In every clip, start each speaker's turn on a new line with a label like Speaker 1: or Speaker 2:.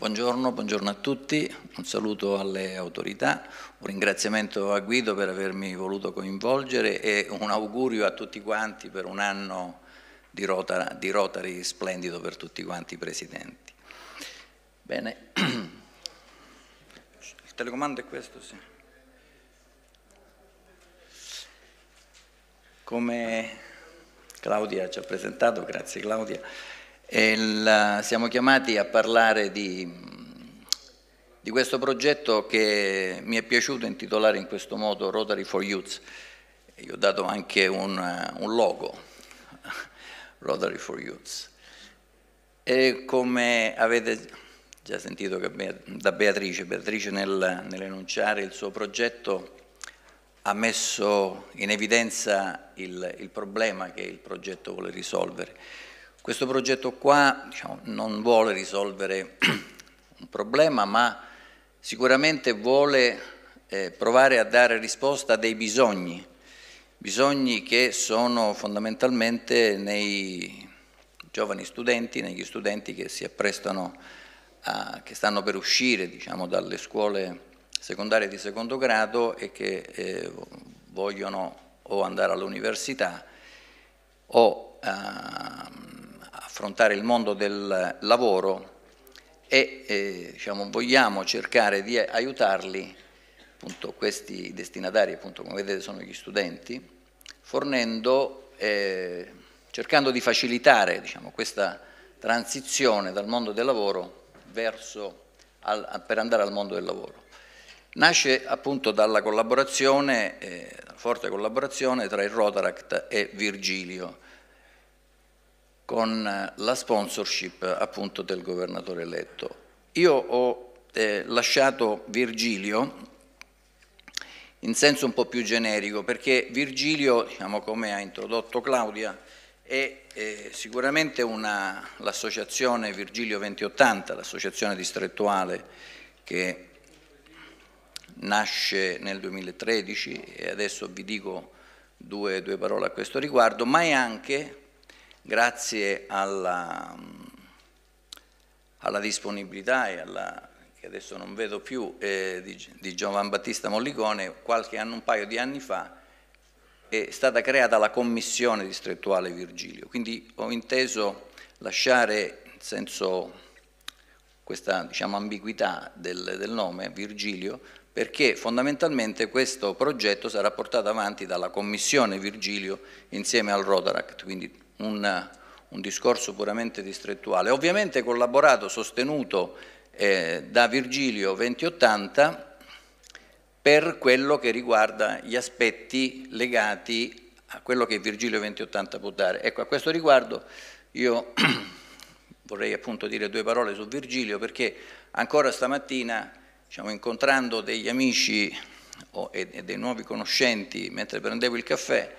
Speaker 1: Buongiorno, buongiorno, a tutti, un saluto alle autorità, un ringraziamento a Guido per avermi voluto coinvolgere e un augurio a tutti quanti per un anno di Rotary, di Rotary splendido per tutti quanti i presidenti. Bene, il telecomando è questo, sì. Come Claudia ci ha presentato, grazie Claudia. La, siamo chiamati a parlare di, di, questo progetto che mi è piaciuto intitolare in questo modo Rotary for Youth. Io ho dato anche un, un logo, Rotary for Youth. E come avete già sentito da Beatrice, Beatrice nel, nell'enunciare il suo progetto ha messo in evidenza il, il problema che il progetto vuole risolvere questo progetto qua diciamo, non vuole risolvere un problema, ma sicuramente vuole eh, provare a dare risposta a dei bisogni, bisogni che sono fondamentalmente nei giovani studenti, negli studenti che si apprestano, a, che stanno per uscire diciamo, dalle scuole secondarie di secondo grado e che eh, vogliono o andare all'università o... Ehm, affrontare il mondo del lavoro e eh, diciamo, vogliamo cercare di aiutarli, appunto, questi destinatari, appunto, come vedete sono gli studenti, fornendo, eh, cercando di facilitare diciamo, questa transizione dal mondo del lavoro verso al, per andare al mondo del lavoro. Nasce appunto dalla collaborazione, eh, forte collaborazione tra il Rotaract e Virgilio, con eh, la sponsorship appunto del governatore eletto. Io ho eh, lasciato Virgilio in senso un po' più generico perché Virgilio, diciamo come ha introdotto Claudia, è, è eh, sicuramente l'associazione Virgilio 2080, l'associazione distrettuale che nasce nel 2013 e adesso vi dico due, due parole a questo riguardo, ma è anche grazie alla, alla disponibilità alla, che adesso non vedo più, eh, di, di Giovan Battista Mollicone, qualche anno, un paio di anni fa, è stata creata la commissione distrettuale Virgilio. Quindi ho inteso lasciare, in senso questa diciamo, ambiguità del, del, nome, Virgilio, perché fondamentalmente questo progetto sarà portato avanti dalla Commissione Virgilio insieme al Rotaract, quindi un, un discorso puramente distrettuale. Ovviamente collaborato, sostenuto eh, da Virgilio 2080 per quello che riguarda gli aspetti legati a quello che Virgilio 2080 può dare. Ecco, a questo riguardo io vorrei appunto dire due parole su Virgilio perché ancora stamattina, diciamo, incontrando degli amici oh, e dei nuovi conoscenti mentre prendevo il caffè,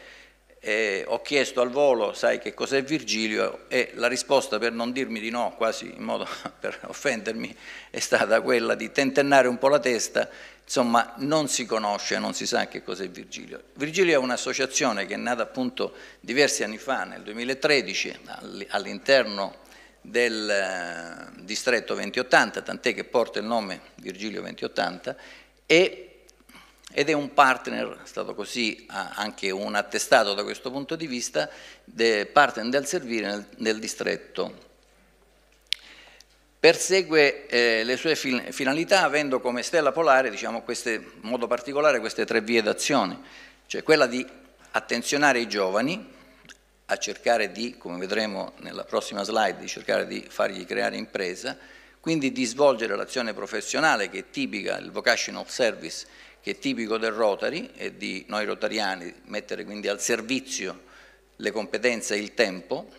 Speaker 1: eh, ho chiesto al volo, sai che cos'è Virgilio, e la risposta per non dirmi di no, quasi in modo per offendermi, è stata quella di tentennare un po' la testa, insomma non si conosce, non si sa che cos'è Virgilio. Virgilio è un'associazione che è nata appunto diversi anni fa, nel 2013, all'interno del eh, distretto 2080, tant'è che porta il nome Virgilio 2080, e ed è un partner, è stato così anche un attestato da questo punto di vista, partner del servire nel, nel distretto. Persegue eh, le sue finalità avendo come stella polare, diciamo queste, in modo particolare, queste tre vie d'azione, cioè quella di attenzionare i giovani, a cercare di, come vedremo nella prossima slide, di cercare di fargli creare impresa, quindi di svolgere l'azione professionale che è tipica, il vocational service, che è tipico del Rotary e di noi rotariani, mettere quindi al servizio le competenze e il tempo,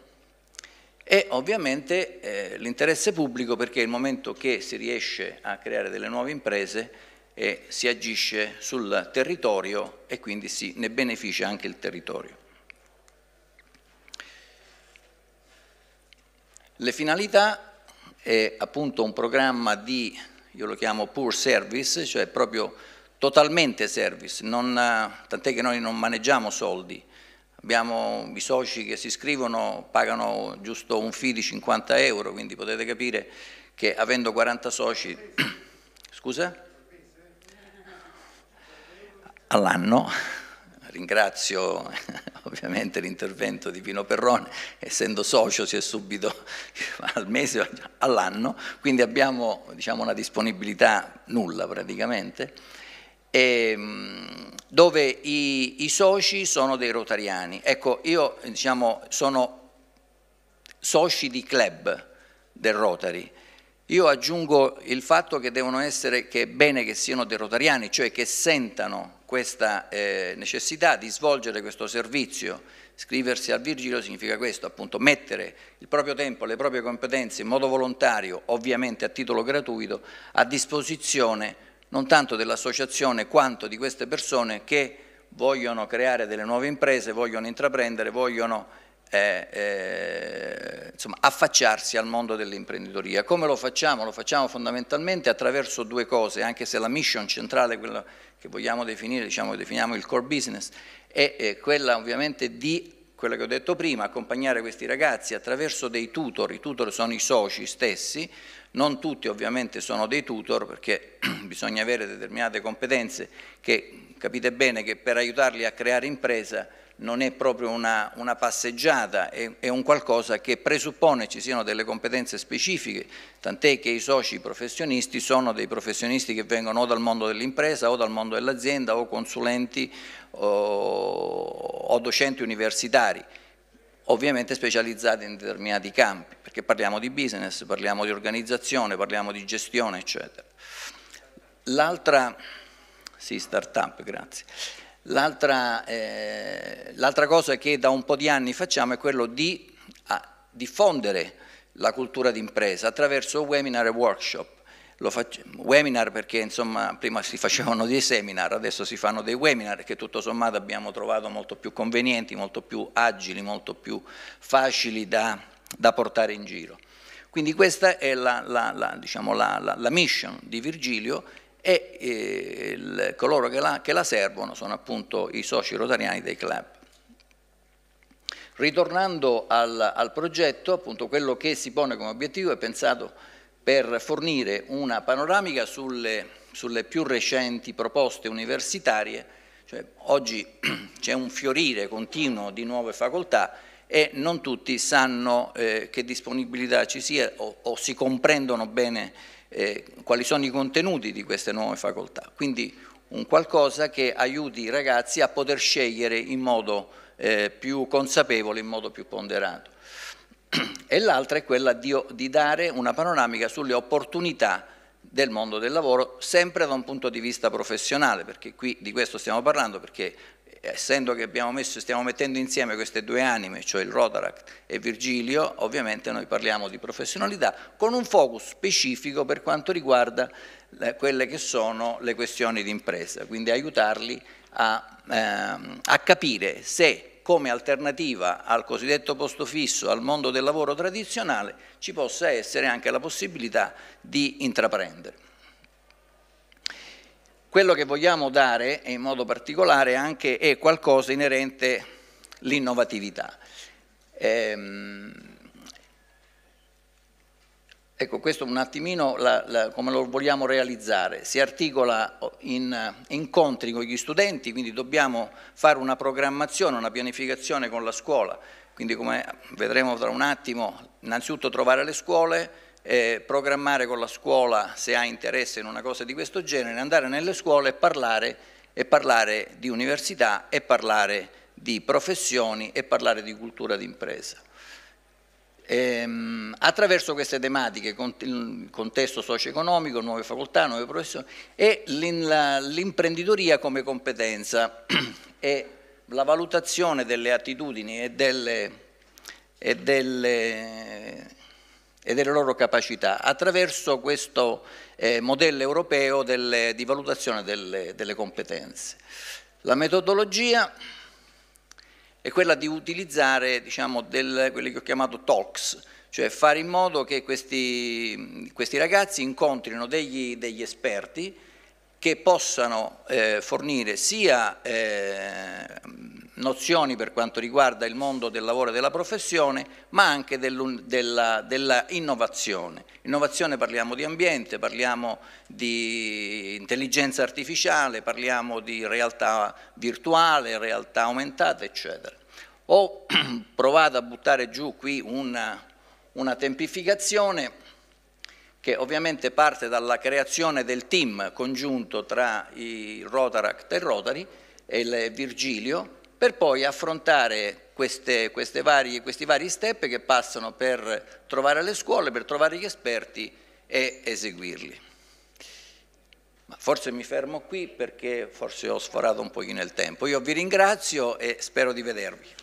Speaker 1: e ovviamente eh, l'interesse pubblico perché è il momento che si riesce a creare delle nuove imprese e si agisce sul territorio e quindi si, ne beneficia anche il territorio. Le finalità è appunto un programma di, io lo chiamo poor service, cioè proprio totalmente service, tant'è che noi non maneggiamo soldi, abbiamo i soci che si iscrivono, pagano giusto un fee di 50 euro, quindi potete capire che avendo 40 soci, scusa? All'anno, ringrazio ovviamente l'intervento di Pino Perrone, essendo socio si è subito al mese, all'anno, quindi abbiamo diciamo, una disponibilità nulla praticamente ehm, dove i, i, soci sono dei rotariani. Ecco, io diciamo, sono soci di club del Rotary. Io aggiungo il fatto che devono essere, che è bene che siano dei rotariani, cioè che sentano questa eh, necessità di svolgere questo servizio. Scriversi al Virgilio significa questo, appunto, mettere il proprio tempo, le proprie competenze in modo volontario, ovviamente a titolo gratuito, a disposizione non tanto dell'associazione quanto di queste persone che vogliono creare delle nuove imprese, vogliono intraprendere, vogliono eh, eh, insomma, affacciarsi al mondo dell'imprenditoria. Come lo facciamo? Lo facciamo fondamentalmente attraverso due cose, anche se la mission centrale, quella che vogliamo definire, diciamo, definiamo il core business, è, è quella ovviamente di quello che ho detto prima, accompagnare questi ragazzi attraverso dei tutor, i tutor sono i soci stessi, non tutti ovviamente sono dei tutor perché bisogna avere determinate competenze che capite bene che per aiutarli a creare impresa non è proprio una, una passeggiata, è, è, un qualcosa che presuppone ci siano delle competenze specifiche, tant'è che i soci professionisti sono dei professionisti che vengono o dal mondo dell'impresa o dal mondo dell'azienda o consulenti o docenti universitari, ovviamente specializzati in determinati campi, perché parliamo di business, parliamo di organizzazione, parliamo di gestione, eccetera. L'altra, sì, eh, cosa che da un po' di anni facciamo è quello di ah, diffondere la cultura d'impresa attraverso webinar e workshop facciamo, webinar perché insomma prima si facevano dei seminar, adesso si fanno dei webinar che tutto sommato abbiamo trovato molto più convenienti, molto più agili, molto più facili da, da portare in giro. Quindi questa è la, la, la, diciamo, la mission di Virgilio e eh, il, coloro che la, che la servono sono appunto i soci rotariani dei club. Ritornando al, al progetto, appunto quello che si pone come obiettivo è pensato per fornire una panoramica sulle, sulle più recenti proposte universitarie. Cioè, oggi c'è un fiorire continuo di nuove facoltà e non tutti sanno eh, che disponibilità ci sia o, o si comprendono bene eh, quali sono i contenuti di queste nuove facoltà. Quindi un qualcosa che aiuti i ragazzi a poter scegliere in modo eh, più consapevole, in modo più ponderato e l'altra è quella di, di dare una panoramica sulle opportunità del mondo del lavoro sempre da un punto di vista professionale, perché qui di questo stiamo parlando, perché eh, essendo che messo, stiamo mettendo insieme queste due anime, cioè il Rotaract e Virgilio, ovviamente noi parliamo di professionalità, con un focus specifico per quanto riguarda eh, quelle che sono le questioni di impresa, quindi aiutarli a, ehm, a capire se come alternativa al cosiddetto posto fisso, al mondo del lavoro tradizionale, ci possa essere anche la possibilità di intraprendere. Quello che vogliamo dare, e in modo particolare anche, è qualcosa inerente all'innovatività. Ehm, Ecco, questo un attimino la, la, come lo vogliamo realizzare. Si articola in incontri con gli studenti, quindi dobbiamo fare una programmazione, una pianificazione con la scuola. Quindi come vedremo tra un attimo, innanzitutto trovare le scuole, eh, programmare con la scuola se ha interesse in una cosa di questo genere, andare nelle scuole e parlare, e parlare di università e parlare di professioni e parlare di cultura d'impresa. Ehm, attraverso queste tematiche, il contesto socio-economico, nuove facoltà, nuove professioni e l'imprenditoria come competenza e la valutazione delle attitudini e delle, e delle, e delle loro capacità attraverso questo eh, modello europeo delle, di valutazione delle competenze. La metodologia è quella di utilizzare diciamo, del, quelli che ho chiamato talks, cioè fare in modo che questi, questi ragazzi incontrino degli, degli, esperti che possano eh, fornire sia eh, nozioni per quanto riguarda il mondo del lavoro e della professione, ma anche dell'innovazione. della innovazione. Innovazione parliamo di ambiente, parliamo di intelligenza artificiale, parliamo di realtà virtuale, realtà aumentata, eccetera. Ho provato a buttare giù qui una, una tempificazione che ovviamente parte dalla creazione del team congiunto tra i Rotaract e Rotary e il Virgilio per poi affrontare queste, queste varie, questi vari step che passano per trovare le scuole, per trovare gli esperti e eseguirli. Ma forse mi fermo qui perché forse ho sforato un pochino il tempo. Io vi ringrazio e spero di vedervi.